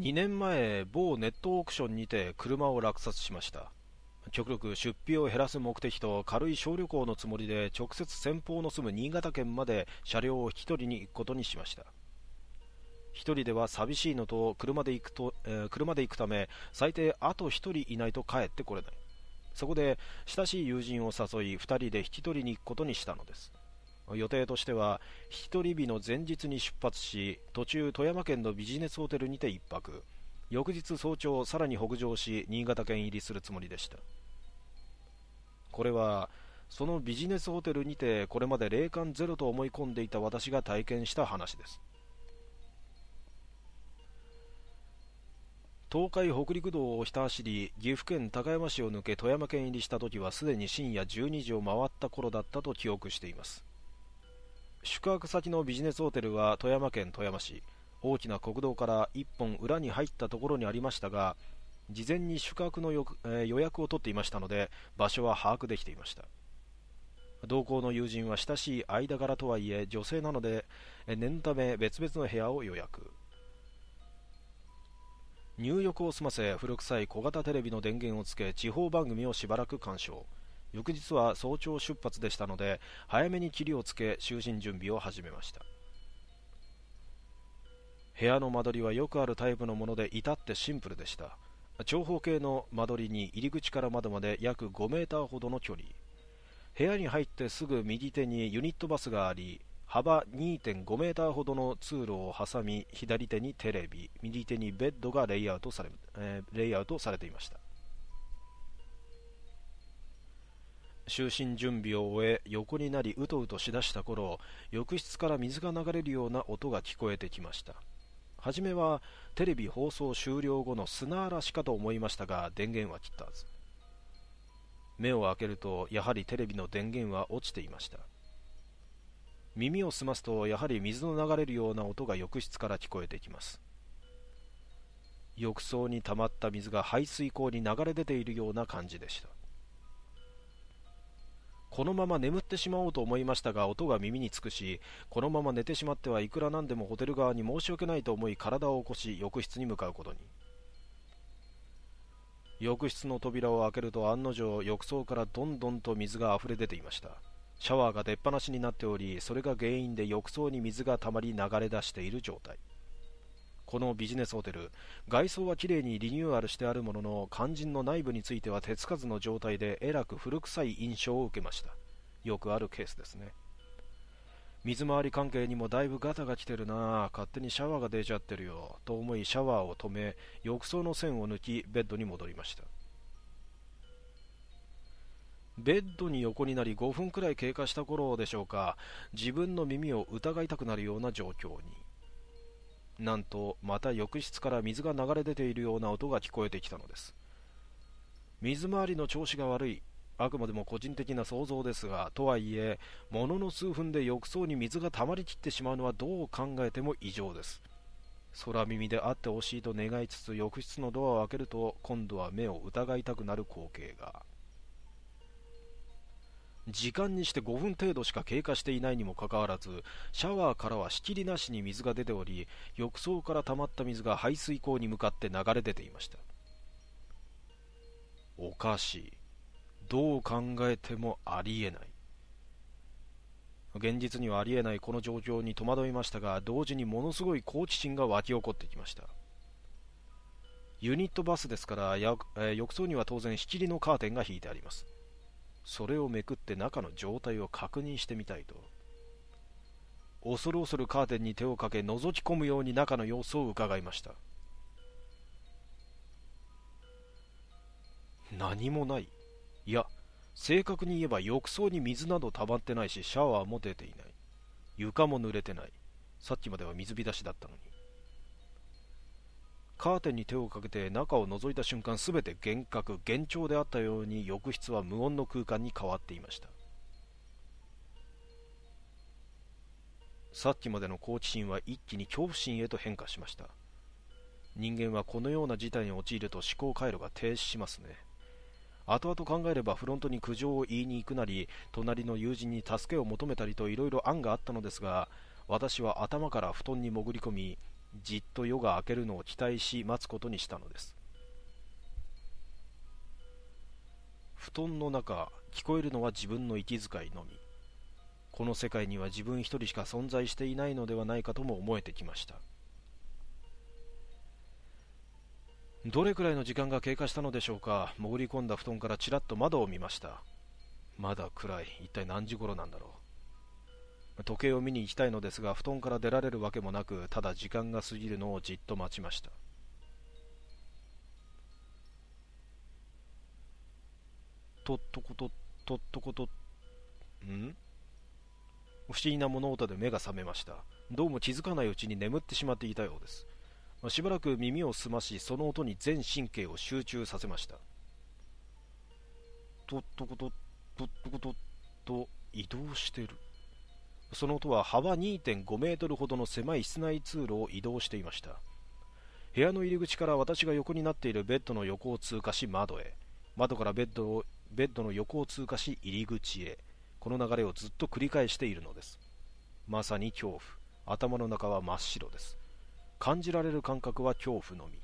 2年前、某ネットオークションにて車を落札しました。極力出費を減らす目的と軽い小旅行のつもりで直接先方の住む新潟県まで車両を引き取りに行くことにしました。一人では寂しいのと車で行くと、えー、車で行くため最低あと一人いないと帰ってこれない。そこで親しい友人を誘い2人で引き取りに行くことにしたのです。予定としては引き取り日の前日に出発し途中富山県のビジネスホテルにて1泊翌日早朝さらに北上し新潟県入りするつもりでしたこれはそのビジネスホテルにてこれまで霊感ゼロと思い込んでいた私が体験した話です東海北陸道をひた走り岐阜県高山市を抜け富山県入りした時はすでに深夜12時を回った頃だったと記憶しています宿泊先のビジネスホテルは富山県富山市大きな国道から1本裏に入ったところにありましたが事前に宿泊の予,、え予約を取っていましたので場所は把握できていました同行の友人は親しい間柄とはいえ女性なので念のため別々の部屋を予約入浴を済ませ古臭い小型テレビの電源をつけ地方番組をしばらく鑑賞翌日は早朝出発でしたので早めに霧をつけ就寝準備を始めました部屋の間取りはよくあるタイプのもので至ってシンプルでした長方形の間取りに入り口から窓まで約5メーターほどの距離部屋に入ってすぐ右手にユニットバスがあり幅2.5メーターほどの通路を挟み左手にテレビ右手にベッドがレイアウトされ,、えー、レイアウトされていました就寝準備を終え横になりうとうとしだした頃浴室から水が流れるような音が聞こえてきました初めはテレビ放送終了後の砂嵐かと思いましたが電源は切ったはず目を開けるとやはりテレビの電源は落ちていました耳を澄ますとやはり水の流れるような音が浴室から聞こえてきます浴槽に溜まった水が排水溝に流れ出ているような感じでしたこのまま眠ってしまおうと思いましたが音が耳につくしこのまま寝てしまってはいくらなんでもホテル側に申し訳ないと思い体を起こし浴室に向かうことに浴室の扉を開けると案の定浴槽からどんどんと水が溢れ出ていましたシャワーが出っ放しになっておりそれが原因で浴槽に水が溜まり流れ出している状態このビジネスホテル外装はきれいにリニューアルしてあるものの肝心の内部については手つかずの状態でえらく古臭い印象を受けましたよくあるケースですね水回り関係にもだいぶガタが来てるな勝手にシャワーが出ちゃってるよと思いシャワーを止め浴槽の線を抜きベッドに戻りましたベッドに横になり5分くらい経過した頃でしょうか自分の耳を疑いたくなるような状況になんとまた浴室から水が流れ出ているような音が聞こえてきたのです水回りの調子が悪いあくまでも個人的な想像ですがとはいえものの数分で浴槽に水が溜まりきってしまうのはどう考えても異常です空耳であってほしいと願いつつ浴室のドアを開けると今度は目を疑いたくなる光景が時間にして5分程度しか経過していないにもかかわらずシャワーからは仕切りなしに水が出ており浴槽から溜まった水が排水溝に向かって流れ出ていましたおかしいどう考えてもありえない現実にはありえないこの状況に戸惑いましたが同時にものすごい好奇心が湧き起こってきましたユニットバスですから、え浴槽には当然仕切りのカーテンが引いてありますそれをめくって中の状態を確認してみたいと恐る恐るカーテンに手をかけ覗き込むように中の様子を伺いました何もないいや正確に言えば浴槽に水など溜まってないしシャワーも出ていない床も濡れてないさっきまでは水浸しだったのにカーテンに手をかけて中を覗いた瞬間全て幻覚幻聴であったように浴室は無音の空間に変わっていましたさっきまでの好奇心は一気に恐怖心へと変化しました人間はこのような事態に陥ると思考回路が停止しますね後々考えればフロントに苦情を言いに行くなり隣の友人に助けを求めたりといろいろ案があったのですが私は頭から布団に潜り込みじっと夜が明けるのを期待し待つことにしたのです布団の中聞こえるのは自分の息遣いのみこの世界には自分一人しか存在していないのではないかとも思えてきましたどれくらいの時間が経過したのでしょうか潜り込んだ布団からちらっと窓を見ましたまだ暗い一体何時頃なんだろう時計を見に行きたいのですが布団から出られるわけもなくただ時間が過ぎるのをじっと待ちましたとっとこととっとことん不思議な物音で目が覚めましたどうも気づかないうちに眠ってしまっていたようですしばらく耳を澄ましその音に全神経を集中させましたとっとこととっとことと移動してるその音は幅2.5メートルほどの狭い室内通路を移動していました部屋の入り口から私が横になっているベッドの横を通過し窓へ窓からベッドをベッドの横を通過し入り口へこの流れをずっと繰り返しているのですまさに恐怖頭の中は真っ白です感じられる感覚は恐怖のみ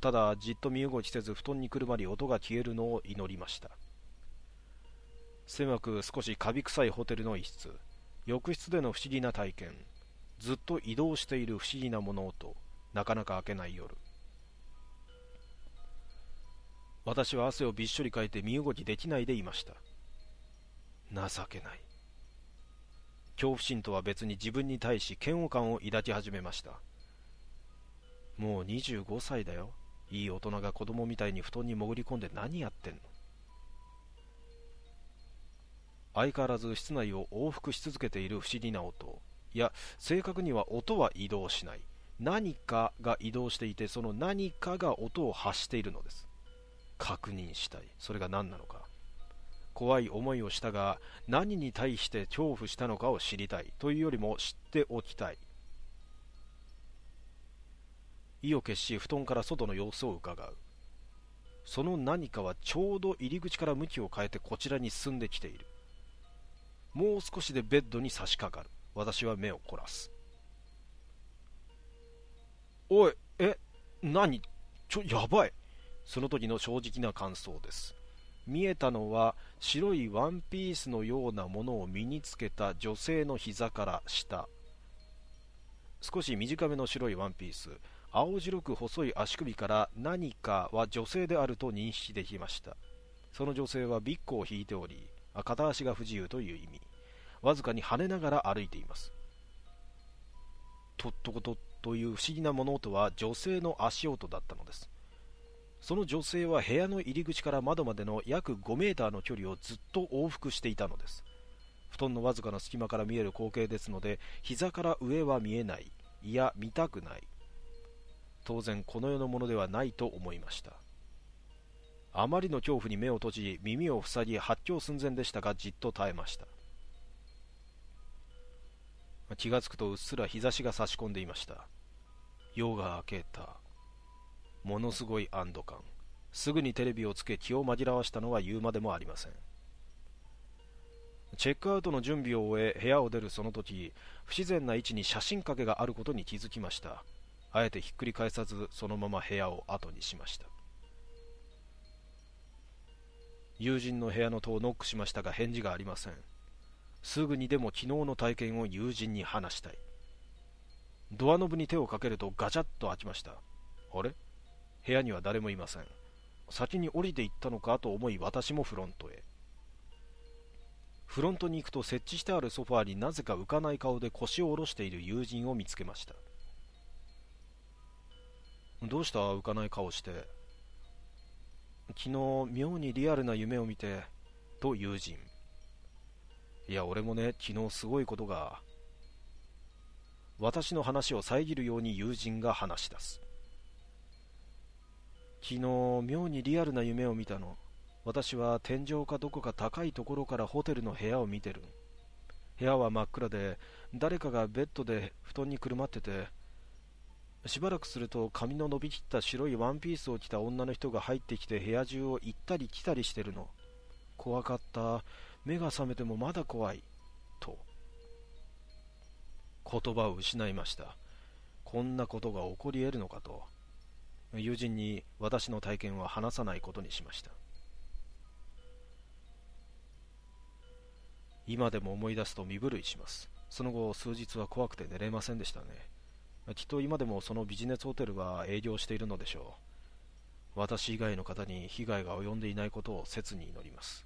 ただじっと身動きせず布団にくるまり音が消えるのを祈りました狭く少しカビ臭いホテルの一室浴室での不思議な体験ずっと移動している不思議な物音なかなか開けない夜私は汗をびっしょりかいて身動きできないでいました情けない恐怖心とは別に自分に対し嫌悪感を抱き始めましたもう25歳だよいい大人が子供みたいに布団に潜り込んで何やってんの相変わらず室内を往復し続けている不思議な音いや正確には音は移動しない何かが移動していてその何かが音を発しているのです確認したいそれが何なのか怖い思いをしたが何に対して恐怖したのかを知りたいというよりも知っておきたい意を決し布団から外の様子を伺うその何かはちょうど入り口から向きを変えてこちらに進んできているもう少しでベッドに差し掛かる私は目を凝らすおいえ何ちょやばいその時の正直な感想です見えたのは白いワンピースのようなものを身につけた女性の膝から下少し短めの白いワンピース青白く細い足首から何かは女性であると認識できましたその女性はビッグを引いており片足が不自由という意味わずかに跳ねながら歩いていますとっとことという不思議な物音は女性の足音だったのですその女性は部屋の入り口から窓までの約5メーターの距離をずっと往復していたのです布団のわずかな隙間から見える光景ですので膝から上は見えないいや見たくない当然この世のものではないと思いましたあまりの恐怖に目を閉じ耳を塞ぎ発狂寸前でしたがじっと耐えました気がつくとうっすら日差しが差し込んでいました夜が明けたものすごい安堵感すぐにテレビをつけ気を紛らわしたのは言うまでもありませんチェックアウトの準備を終え部屋を出るその時不自然な位置に写真掛けがあることに気づきましたあえてひっくり返さずそのまま部屋を後にしました友人の部屋の戸をノックしましたが返事がありませんすぐにでも昨日の体験を友人に話したいドアノブに手をかけるとガチャッと開きましたあれ部屋には誰もいません先に降りていったのかと思い私もフロントへフロントに行くと設置してあるソファーになぜか浮かない顔で腰を下ろしている友人を見つけましたどうした浮かない顔して昨日妙にリアルな夢を見てと友人いや俺もね昨日すごいことが私の話を遮るように友人が話し出す昨日妙にリアルな夢を見たの私は天井かどこか高いところからホテルの部屋を見てる部屋は真っ暗で誰かがベッドで布団にくるまっててしばらくすると髪の伸びきった白いワンピースを着た女の人が入ってきて部屋中を行ったり来たりしてるの怖かった目が覚めてもまだ怖いと言葉を失いましたこんなことが起こり得るのかと友人に私の体験は話さないことにしました今でも思い出すと身震いしますその後数日は怖くて寝れませんでしたねきっと今でもそのビジネスホテルは営業しているのでしょう私以外の方に被害が及んでいないことを切に祈ります